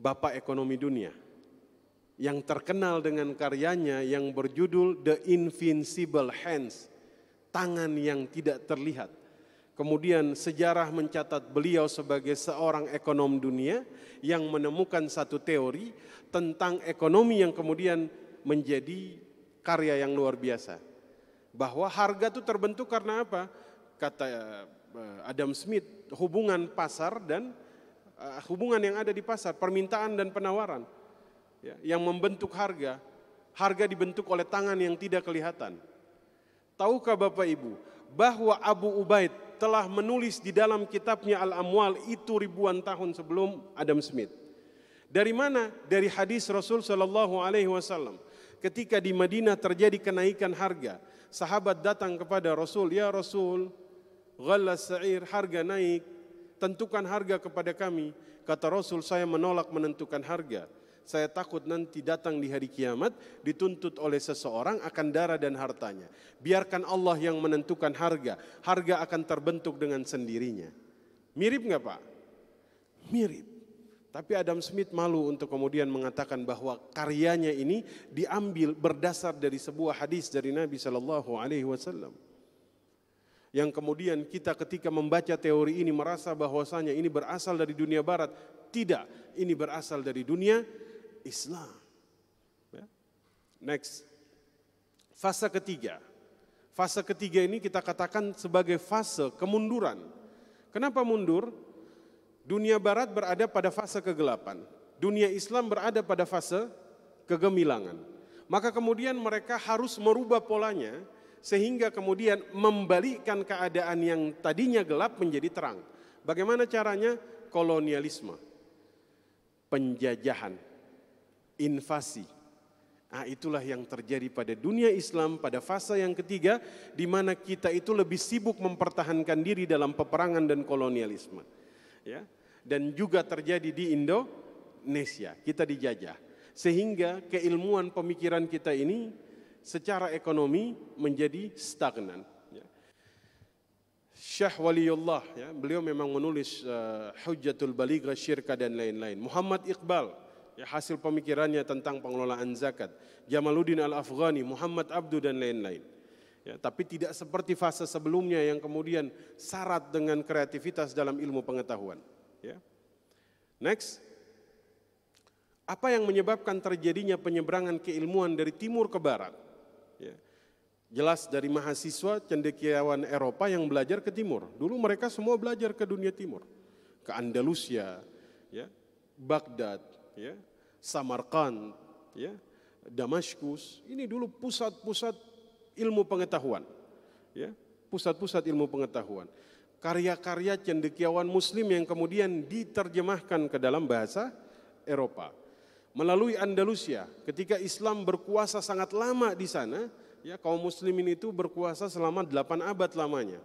Bapak ekonomi dunia. Yang terkenal dengan karyanya yang berjudul The Invincible Hands, tangan yang tidak terlihat Kemudian sejarah mencatat beliau sebagai seorang ekonom dunia yang menemukan satu teori tentang ekonomi yang kemudian menjadi karya yang luar biasa. Bahwa harga itu terbentuk karena apa? Kata eh, Adam Smith, hubungan pasar dan eh, hubungan yang ada di pasar, permintaan dan penawaran. Ya, yang membentuk harga, harga dibentuk oleh tangan yang tidak kelihatan. Tahukah Bapak Ibu bahwa Abu Ubaid telah menulis di dalam kitabnya Al-Amwal itu ribuan tahun sebelum Adam Smith. Dari mana? Dari hadis Rasul Shallallahu Alaihi Wasallam. Ketika di Madinah terjadi kenaikan harga, sahabat datang kepada Rasul, ya Rasul, ghalas sa'ir, harga naik, tentukan harga kepada kami. Kata Rasul, saya menolak menentukan harga saya takut nanti datang di hari kiamat dituntut oleh seseorang akan darah dan hartanya. Biarkan Allah yang menentukan harga. Harga akan terbentuk dengan sendirinya. Mirip nggak Pak? Mirip. Tapi Adam Smith malu untuk kemudian mengatakan bahwa karyanya ini diambil berdasar dari sebuah hadis dari Nabi Shallallahu Alaihi Wasallam. Yang kemudian kita ketika membaca teori ini merasa bahwasanya ini berasal dari dunia barat. Tidak, ini berasal dari dunia Islam. Ya. Next, fase ketiga. Fase ketiga ini kita katakan sebagai fase kemunduran. Kenapa mundur? Dunia Barat berada pada fase kegelapan, dunia Islam berada pada fase kegemilangan. Maka kemudian mereka harus merubah polanya sehingga kemudian membalikkan keadaan yang tadinya gelap menjadi terang. Bagaimana caranya? Kolonialisme, penjajahan, invasi. Nah, itulah yang terjadi pada dunia Islam pada fase yang ketiga di mana kita itu lebih sibuk mempertahankan diri dalam peperangan dan kolonialisme. Ya. Dan juga terjadi di Indonesia, kita dijajah. Sehingga keilmuan pemikiran kita ini secara ekonomi menjadi stagnan. Ya. Syekh Waliullah, ya, beliau memang menulis uh, Hujjatul Balighah Syirka dan lain-lain. Muhammad Iqbal, Ya, hasil pemikirannya tentang pengelolaan zakat. Jamaluddin Al-Afghani, Muhammad Abdu dan lain-lain. Ya, tapi tidak seperti fase sebelumnya yang kemudian syarat dengan kreativitas dalam ilmu pengetahuan. Ya. Next. Apa yang menyebabkan terjadinya penyeberangan keilmuan dari timur ke barat? Ya. Jelas dari mahasiswa cendekiawan Eropa yang belajar ke timur. Dulu mereka semua belajar ke dunia timur. Ke Andalusia, ya, Baghdad, ya, Samarkand, ya, Damaskus. Ini dulu pusat-pusat ilmu pengetahuan. Ya, pusat-pusat ilmu pengetahuan. Karya-karya cendekiawan muslim yang kemudian diterjemahkan ke dalam bahasa Eropa. Melalui Andalusia, ketika Islam berkuasa sangat lama di sana, ya kaum muslimin itu berkuasa selama delapan abad lamanya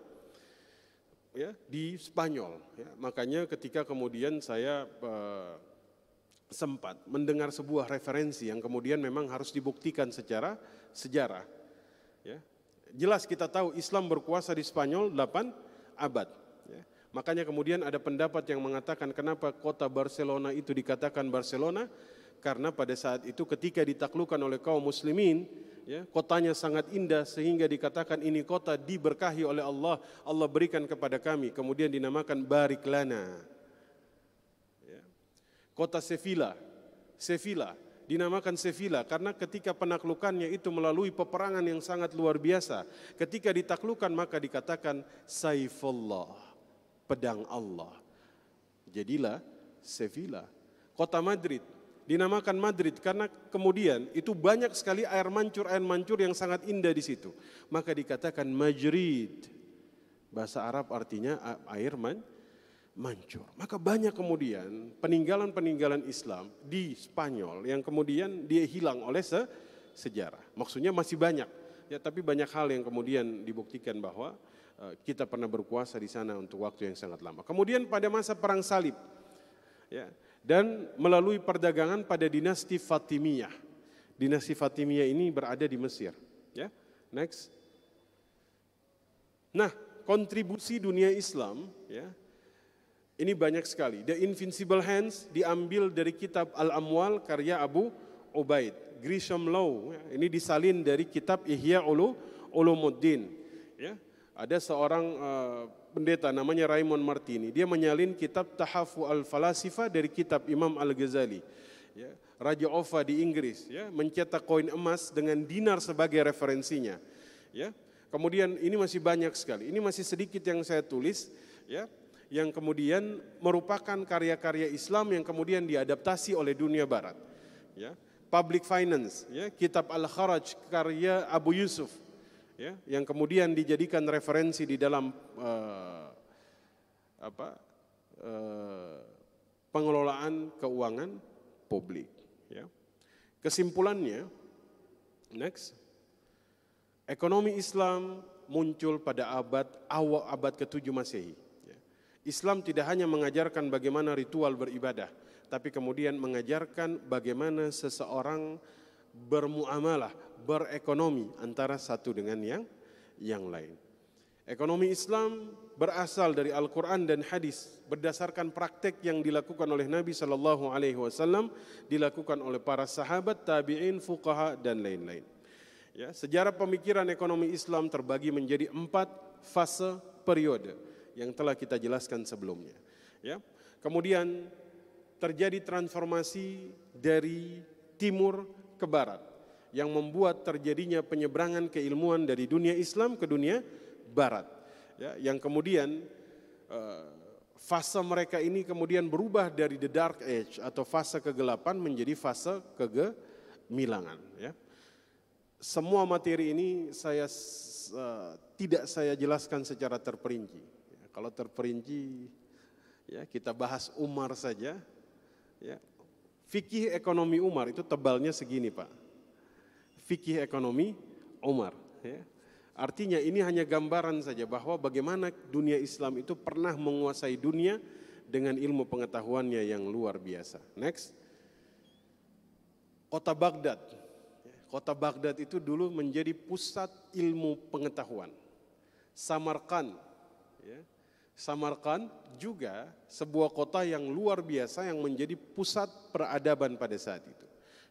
ya di Spanyol. Ya. Makanya ketika kemudian saya eh, sempat mendengar sebuah referensi yang kemudian memang harus dibuktikan secara sejarah. Ya. Jelas kita tahu Islam berkuasa di Spanyol 8 abad. Ya. Makanya kemudian ada pendapat yang mengatakan kenapa kota Barcelona itu dikatakan Barcelona karena pada saat itu ketika ditaklukan oleh kaum muslimin ya, kotanya sangat indah sehingga dikatakan ini kota diberkahi oleh Allah Allah berikan kepada kami kemudian dinamakan Bariklana kota Sevilla. Sevilla dinamakan Sevilla karena ketika penaklukannya itu melalui peperangan yang sangat luar biasa. Ketika ditaklukan maka dikatakan Saifullah, pedang Allah. Jadilah Sevilla. Kota Madrid dinamakan Madrid karena kemudian itu banyak sekali air mancur-air mancur yang sangat indah di situ. Maka dikatakan Madrid. Bahasa Arab artinya air mancur mancur. Maka banyak kemudian peninggalan-peninggalan Islam di Spanyol yang kemudian dia hilang oleh se sejarah. Maksudnya masih banyak. Ya, tapi banyak hal yang kemudian dibuktikan bahwa uh, kita pernah berkuasa di sana untuk waktu yang sangat lama. Kemudian pada masa perang salib ya, dan melalui perdagangan pada dinasti Fatimiyah. Dinasti Fatimiyah ini berada di Mesir, ya. Next. Nah, kontribusi dunia Islam ya ini banyak sekali. The Invincible Hands diambil dari kitab Al-Amwal karya Abu Ubaid. Grisham Law ya, ini disalin dari kitab Ihya Ulu Ulumuddin. Ya, ada seorang uh, pendeta namanya Raymond Martini. Dia menyalin kitab Tahafu Al-Falasifa dari kitab Imam Al-Ghazali. Ya, Raja Ova di Inggris ya, mencetak koin emas dengan dinar sebagai referensinya. Ya. Kemudian ini masih banyak sekali. Ini masih sedikit yang saya tulis ya yang kemudian merupakan karya-karya Islam yang kemudian diadaptasi oleh dunia barat. Ya, Public Finance, ya, Kitab Al-Kharaj karya Abu Yusuf ya, yang kemudian dijadikan referensi di dalam uh, apa? Uh, pengelolaan keuangan publik, ya. Kesimpulannya next Ekonomi Islam muncul pada abad awal abad ke-7 Masehi Islam tidak hanya mengajarkan bagaimana ritual beribadah, tapi kemudian mengajarkan bagaimana seseorang bermuamalah, berekonomi antara satu dengan yang yang lain. Ekonomi Islam berasal dari Al-Quran dan hadis berdasarkan praktek yang dilakukan oleh Nabi Shallallahu Alaihi Wasallam, dilakukan oleh para sahabat, tabiin, fukaha dan lain-lain. Ya, sejarah pemikiran ekonomi Islam terbagi menjadi empat fase periode yang telah kita jelaskan sebelumnya. Ya. Kemudian terjadi transformasi dari timur ke barat yang membuat terjadinya penyeberangan keilmuan dari dunia Islam ke dunia barat. Ya, yang kemudian eh, fase mereka ini kemudian berubah dari the dark age atau fase kegelapan menjadi fase kegemilangan ya. Semua materi ini saya uh, tidak saya jelaskan secara terperinci kalau terperinci ya kita bahas Umar saja ya. Fikih ekonomi Umar itu tebalnya segini, Pak. Fikih ekonomi Umar ya. Artinya ini hanya gambaran saja bahwa bagaimana dunia Islam itu pernah menguasai dunia dengan ilmu pengetahuannya yang luar biasa. Next. Kota Baghdad. Kota Baghdad itu dulu menjadi pusat ilmu pengetahuan. Samarkand. Ya. Samarkand juga sebuah kota yang luar biasa yang menjadi pusat peradaban pada saat itu.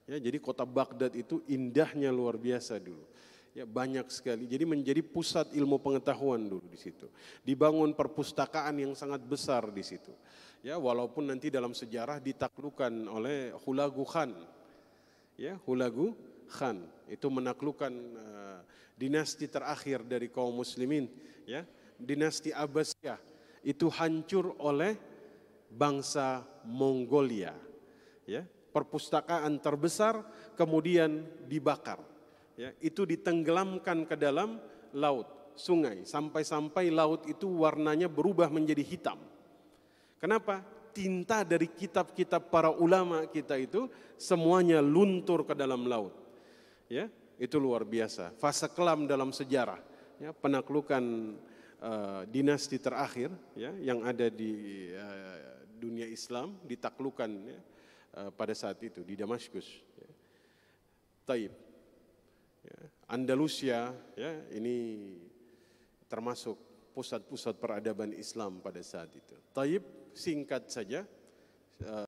Ya, jadi kota Baghdad itu indahnya luar biasa dulu. Ya, banyak sekali. Jadi menjadi pusat ilmu pengetahuan dulu di situ. Dibangun perpustakaan yang sangat besar di situ. Ya, walaupun nanti dalam sejarah ditaklukkan oleh Hulagu Khan. Ya, Hulagu Khan itu menaklukkan uh, dinasti terakhir dari kaum muslimin, ya, dinasti Abbasiyah itu hancur oleh bangsa Mongolia. Ya, perpustakaan terbesar kemudian dibakar. Ya, itu ditenggelamkan ke dalam laut, sungai, sampai-sampai laut itu warnanya berubah menjadi hitam. Kenapa? Tinta dari kitab-kitab para ulama kita itu semuanya luntur ke dalam laut. Ya, itu luar biasa. Fase kelam dalam sejarah. Ya, penaklukan Eh, dinasti terakhir ya, yang ada di uh, dunia Islam ditaklukan ya, uh, pada saat itu di Damaskus. Ya. Taib, ya. Andalusia ya, ini termasuk pusat-pusat peradaban Islam pada saat itu. Taib singkat saja uh,